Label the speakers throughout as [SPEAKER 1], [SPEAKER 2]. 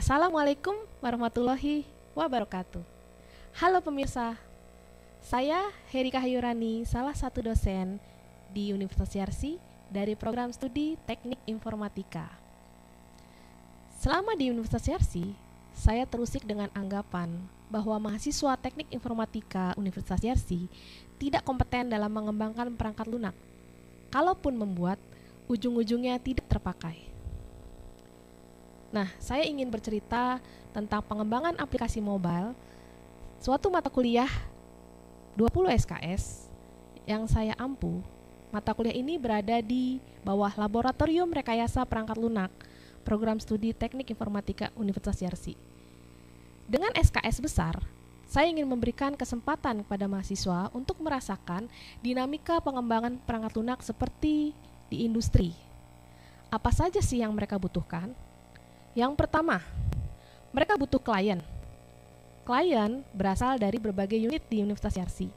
[SPEAKER 1] Assalamualaikum warahmatullahi wabarakatuh. Halo pemirsa, saya Heri Kahyurani, salah satu dosen di Universitas Yarsi dari program studi Teknik Informatika. Selama di Universitas Yarsi, saya terusik dengan anggapan bahwa mahasiswa Teknik Informatika Universitas Yarsi tidak kompeten dalam mengembangkan perangkat lunak, kalaupun membuat, ujung-ujungnya tidak terpakai. Nah, saya ingin bercerita tentang pengembangan aplikasi mobile, suatu mata kuliah 20 SKS yang saya ampu. Mata kuliah ini berada di bawah Laboratorium Rekayasa Perangkat Lunak, Program Studi Teknik Informatika Universitas Yarsi. Dengan SKS besar, saya ingin memberikan kesempatan kepada mahasiswa untuk merasakan dinamika pengembangan perangkat lunak seperti di industri. Apa saja sih yang mereka butuhkan? Yang pertama, mereka butuh klien. Klien berasal dari berbagai unit di Universitas Yarsi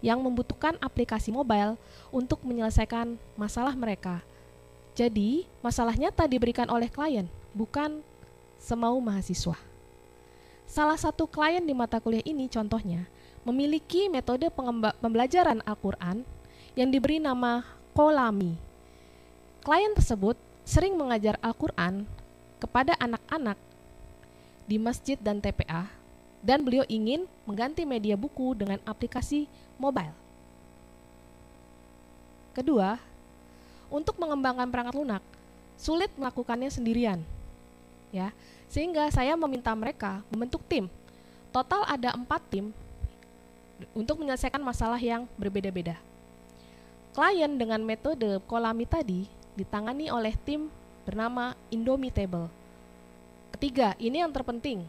[SPEAKER 1] yang membutuhkan aplikasi mobile untuk menyelesaikan masalah mereka. Jadi, masalah nyata diberikan oleh klien, bukan semau mahasiswa. Salah satu klien di mata kuliah ini contohnya memiliki metode pembelajaran Al-Qur'an yang diberi nama Kolami. Klien tersebut sering mengajar Al-Qur'an kepada anak-anak di masjid dan TPA dan beliau ingin mengganti media buku dengan aplikasi mobile. Kedua, untuk mengembangkan perangkat lunak, sulit melakukannya sendirian. Ya, sehingga saya meminta mereka membentuk tim. Total ada empat tim untuk menyelesaikan masalah yang berbeda-beda. Klien dengan metode kolami tadi ditangani oleh tim bernama Indomitable. Ketiga, ini yang terpenting.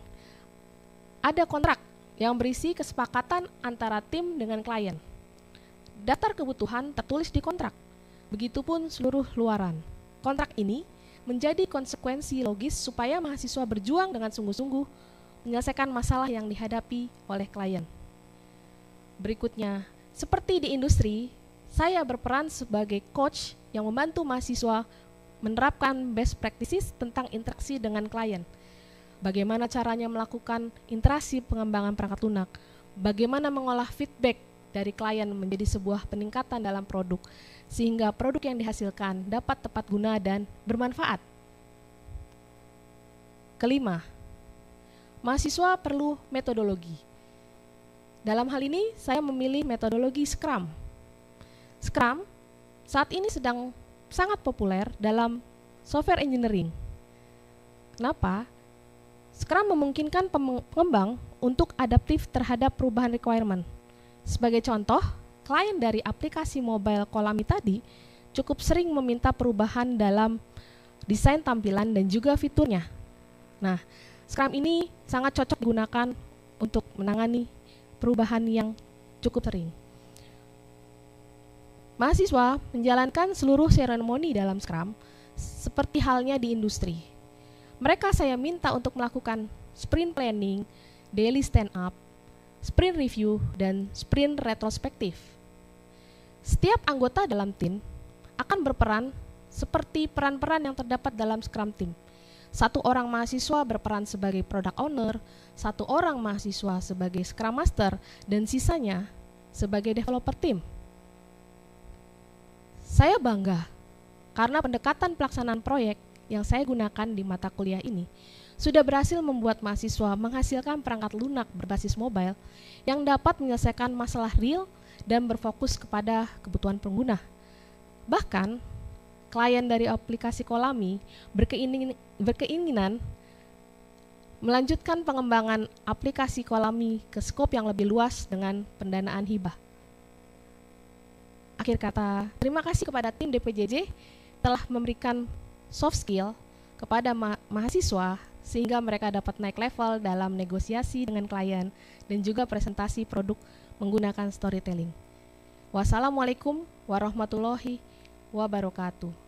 [SPEAKER 1] Ada kontrak yang berisi kesepakatan antara tim dengan klien. Daftar kebutuhan tertulis di kontrak. Begitupun seluruh luaran. Kontrak ini menjadi konsekuensi logis supaya mahasiswa berjuang dengan sungguh-sungguh menyelesaikan masalah yang dihadapi oleh klien. Berikutnya, seperti di industri, saya berperan sebagai coach yang membantu mahasiswa menerapkan best practices tentang interaksi dengan klien. Bagaimana caranya melakukan interaksi pengembangan perangkat lunak? Bagaimana mengolah feedback dari klien menjadi sebuah peningkatan dalam produk sehingga produk yang dihasilkan dapat tepat guna dan bermanfaat. Kelima, mahasiswa perlu metodologi. Dalam hal ini, saya memilih metodologi Scrum. Scrum saat ini sedang sangat populer dalam software engineering. Kenapa? Scrum memungkinkan pengembang untuk adaptif terhadap perubahan requirement. Sebagai contoh, klien dari aplikasi mobile Kolami tadi cukup sering meminta perubahan dalam desain tampilan dan juga fiturnya. Nah, Scrum ini sangat cocok digunakan untuk menangani perubahan yang cukup sering. Mahasiswa menjalankan seluruh seremoni dalam Scrum seperti halnya di industri. Mereka saya minta untuk melakukan sprint planning, daily stand up, sprint review, dan sprint retrospektif. Setiap anggota dalam tim akan berperan seperti peran-peran yang terdapat dalam Scrum Team. Satu orang mahasiswa berperan sebagai product owner, satu orang mahasiswa sebagai Scrum Master, dan sisanya sebagai developer team. Saya bangga karena pendekatan pelaksanaan proyek yang saya gunakan di mata kuliah ini sudah berhasil membuat mahasiswa menghasilkan perangkat lunak berbasis mobile yang dapat menyelesaikan masalah real dan berfokus kepada kebutuhan pengguna. Bahkan, klien dari aplikasi Kolami berkeinginan, melanjutkan pengembangan aplikasi Kolami ke skop yang lebih luas dengan pendanaan hibah akhir kata. Terima kasih kepada tim DPJJ telah memberikan soft skill kepada ma mahasiswa sehingga mereka dapat naik level dalam negosiasi dengan klien dan juga presentasi produk menggunakan storytelling. Wassalamualaikum warahmatullahi wabarakatuh.